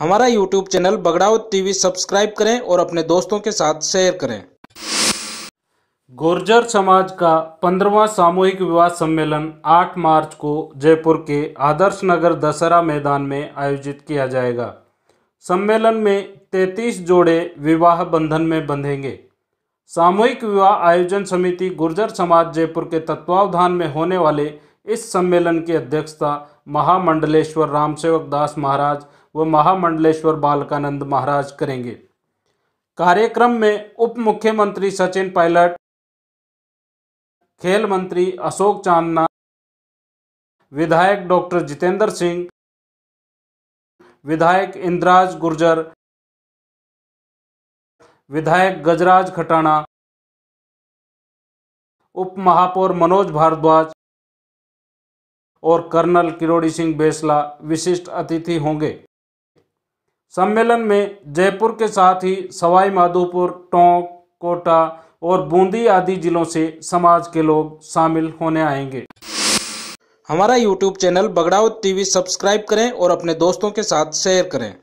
हमारा YouTube channel Bagrao TV subscribe करें और अपने दोस्तों के साथ शेयर करें गुर्जर समाज का पंद्रवा सामूहिक विवाह सम्मेलन 8 मार्च को जयपुर के आदर्श नगर दशहरा मैदान में आयोजित किया जाएगा सम्मेलन में 33 जोड़े विवाह बंधन में बंधेंगे सामूहिक विवाह आयोजन समिति गुर्जर समाज जयपुर के तत्वावधान में होने वाले इस सम्मेलन की अध्यक्षता महामंडलेश्वर रामसेवक दास महाराज व महामंडलेश्वर बालकानंद महाराज करेंगे कार्यक्रम में उप मुख्यमंत्री सचिन पायलट खेल मंत्री अशोक चांदना विधायक डॉक्टर जितेंद्र सिंह विधायक इंद्राज गुर्जर विधायक गजराज खटाना उप महापौर मनोज भारद्वाज और कर्नल किरोड़ी सिंह बेसला विशिष्ट अतिथि होंगे सम्मेलन में जयपुर के साथ ही सवाई माधोपुर टोंक कोटा और बूंदी आदि जिलों से समाज के लोग शामिल होने आएंगे हमारा YouTube channel Bagrav TV subscribe करें और अपने दोस्तों के साथ शेयर करें